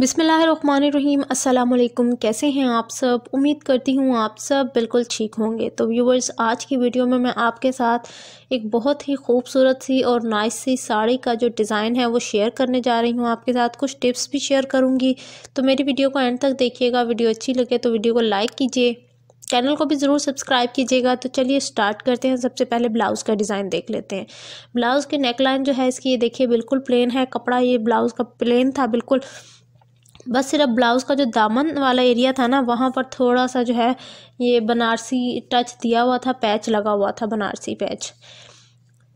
बिसमीम अल्लाम कैसे हैं आप सब उम्मीद करती हूँ आप सब बिल्कुल ठीक होंगे तो व्यूवर्स आज की वीडियो में मैं आपके साथ एक बहुत ही खूबसूरत सी और नाइस सी साड़ी का जो डिज़ाइन है वो शेयर करने जा रही हूँ आपके साथ कुछ टिप्स भी शेयर करूँगी तो मेरी वीडियो को एंड तक देखिएगा वीडियो अच्छी लगे तो वीडियो को लाइक कीजिए चैनल को भी ज़रूर सब्सक्राइब कीजिएगा तो चलिए स्टार्ट करते हैं सबसे पहले ब्लाउज़ का डिज़ाइन देख लेते हैं ब्लाउज़ की नेकलाइन जो है इसकी ये देखिए बिल्कुल प्लेन है कपड़ा ये ब्लाउज़ का प्लेन था बिल्कुल बस सिर्फ ब्लाउज़ का जो दामन वाला एरिया था ना वहाँ पर थोड़ा सा जो है ये बनारसी टच दिया हुआ था पैच लगा हुआ था बनारसी पैच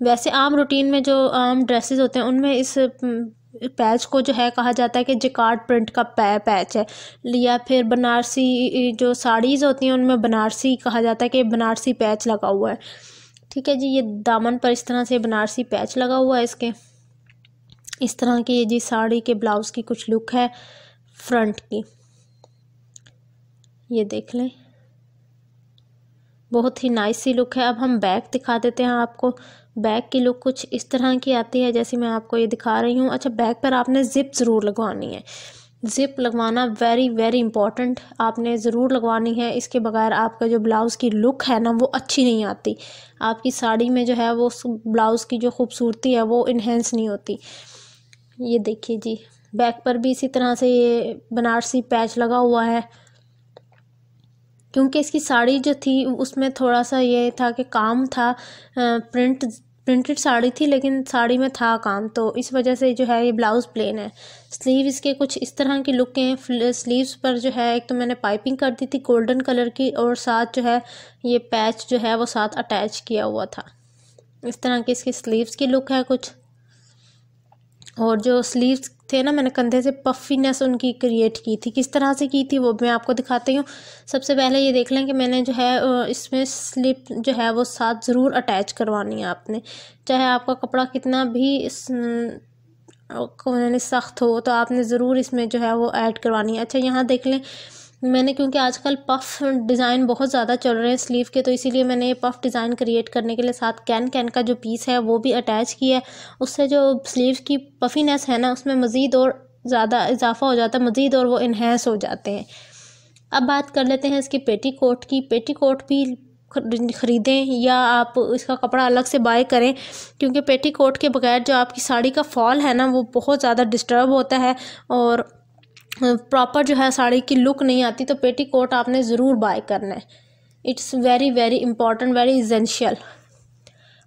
वैसे आम रूटीन में जो आम ड्रेसेस होते हैं उनमें इस पैच को जो है कहा जाता है कि जिकार्ड प्रिंट का पै पैच है या फिर बनारसी जो साड़ीज़ होती हैं उनमें बनारसी कहा जाता है कि बनारसी पैच लगा हुआ है ठीक है जी ये दामन पर इस तरह से बनारसी पैच लगा हुआ है इसके इस तरह की ये जी साड़ी के ब्लाउज़ की कुछ लुक है फ्रंट की ये देख लें बहुत ही नाइस सी लुक है अब हम बैक दिखा देते हैं आपको बैक की लुक कुछ इस तरह की आती है जैसे मैं आपको ये दिखा रही हूँ अच्छा बैक पर आपने ज़िप ज़रूर लगवानी है ज़िप लगवाना वेरी वेरी इंपॉर्टेंट आपने ज़रूर लगवानी है इसके बगैर आपका जो ब्लाउज़ की लुक है ना वो अच्छी नहीं आती आपकी साड़ी में जो है वो ब्लाउज़ की जो खूबसूरती है वो इन्हेंस नहीं होती ये देखिए जी बैक पर भी इसी तरह से ये बनारसी पैच लगा हुआ है क्योंकि इसकी साड़ी जो थी उसमें थोड़ा सा ये था कि काम था प्रिंट प्रिंटेड साड़ी थी लेकिन साड़ी में था काम तो इस वजह से जो है ये ब्लाउज़ प्लेन है स्लीव इसके कुछ इस तरह की लुक हैं स्लीव्स पर जो है एक तो मैंने पाइपिंग कर दी थी गोल्डन कलर की और साथ जो है ये पैच जो है वो साथ अटैच किया हुआ था इस तरह की इसकी स्लीव्स की लुक है कुछ और जो स्लीव्स थे ना मैंने कंधे से पफीनेस उनकी क्रिएट की थी किस तरह से की थी वो मैं आपको दिखाती हूँ सबसे पहले ये देख लें कि मैंने जो है इसमें स्लिप जो है वो साथ ज़रूर अटैच करवानी है आपने चाहे आपका कपड़ा कितना भी सख्त हो तो आपने ज़रूर इसमें जो है वो ऐड करवानी है अच्छा यहाँ देख लें मैंने क्योंकि आजकल पफ डिज़ाइन बहुत ज़्यादा चल रहे हैं स्लीव के तो इसीलिए मैंने ये पफ डिज़ाइन क्रिएट करने के लिए साथ कैन कैन का जो पीस है वो भी अटैच किया है उससे जो स्लीव की पफीनेस है ना उसमें मज़ीद और ज़्यादा इजाफा हो जाता है मज़ीद और वो इन्हेंस हो जाते हैं अब बात कर लेते हैं इसकी पेटी कोट की पेटी कोट भी ख़रीदें या आप इसका कपड़ा अलग से बाय करें क्योंकि पेटी कोट के बगैर जो आपकी साड़ी का फॉल है ना वो बहुत ज़्यादा डिस्टर्ब होता है और प्रॉपर जो है साड़ी की लुक नहीं आती तो पेटी कोट आपने ज़रूर बाय करना है it's very very important very essential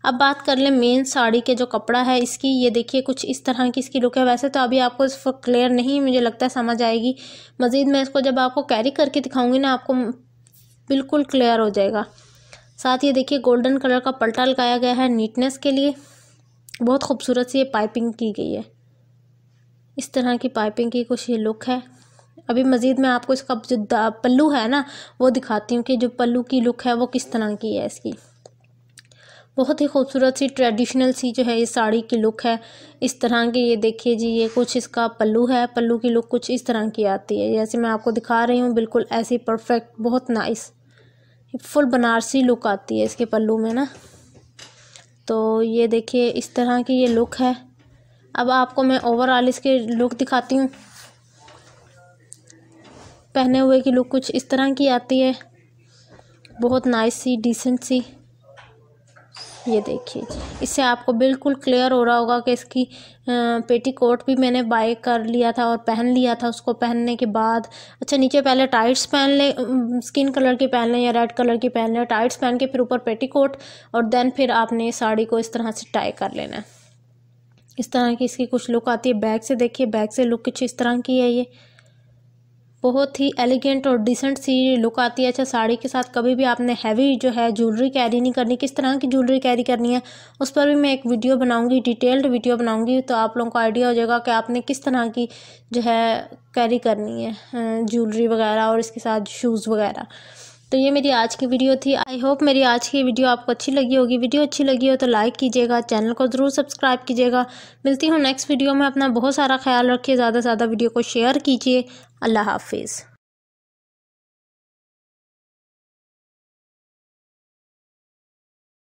अब बात कर लें मेन साड़ी के जो कपड़ा है इसकी ये देखिए कुछ इस तरह की इसकी लुक है वैसे तो अभी आपको इस क्लियर नहीं मुझे लगता है समझ आएगी मज़ीद मैं इसको जब आपको कैरी करके दिखाऊंगी ना आपको बिल्कुल क्लियर हो जाएगा साथ ये देखिए गोल्डन कलर का पलटा लगाया गया है नीटनेस के लिए बहुत खूबसूरत सी ये पाइपिंग की गई है इस तरह की पाइपिंग की कुछ ये लुक है अभी मज़ीद मैं आपको इसका जो पल्लू है ना वो दिखाती हूँ कि जो पल्लू की लुक है वो किस तरह की है इसकी बहुत ही खूबसूरत सी ट्रेडिशनल सी जो है ये साड़ी की लुक है इस तरह की ये देखिए जी ये कुछ इसका पल्लू है पल्लू की लुक कुछ इस तरह की आती है जैसे मैं आपको दिखा रही हूँ बिल्कुल ऐसी परफेक्ट बहुत नाइस फुल बनारसी लुक आती है इसके पल्लू में ना तो ये देखिए इस तरह की ये लुक है अब आपको मैं ओवरऑल इसके लुक दिखाती हूँ पहने हुए की लुक कुछ इस तरह की आती है बहुत नाइस सी डिसेंट सी ये देखिए इससे आपको बिल्कुल क्लियर हो रहा होगा कि इसकी पेटी कोट भी मैंने बाय कर लिया था और पहन लिया था उसको पहनने के बाद अच्छा नीचे पहले टाइट्स पहन लें स्किन कलर की पहन लें या रेड कलर की पहन लें टाइट्स पहन के फिर ऊपर पेटी कोट और देन फिर आपने साड़ी को इस तरह से टाई कर लेना है इस तरह की इसकी कुछ लुक आती है बैक से देखिए बैक से लुक कुछ इस तरह की है ये बहुत ही एलिगेंट और डिसेंट सी लुक आती है अच्छा साड़ी के साथ कभी भी आपने हैवी जो है ज्वेलरी कैरी नहीं करनी किस तरह की ज्वेलरी कैरी करनी है उस पर भी मैं एक वीडियो बनाऊंगी डिटेल्ड वीडियो बनाऊंगी तो आप लोगों को आइडिया हो जाएगा कि आपने किस तरह की जो है कैरी करनी है ज्वेलरी वगैरह और इसके साथ शूज़ वगैरह तो ये मेरी आज की वीडियो थी आई होप मेरी आज की वीडियो आपको अच्छी लगी होगी वीडियो अच्छी लगी हो तो लाइक कीजिएगा चैनल को ज़रूर सब्सक्राइब कीजिएगा मिलती हूँ नेक्स्ट वीडियो में अपना बहुत सारा ख्याल रखिए ज़्यादा से ज़्यादा वीडियो को शेयर कीजिए अल्लाह हाफिज़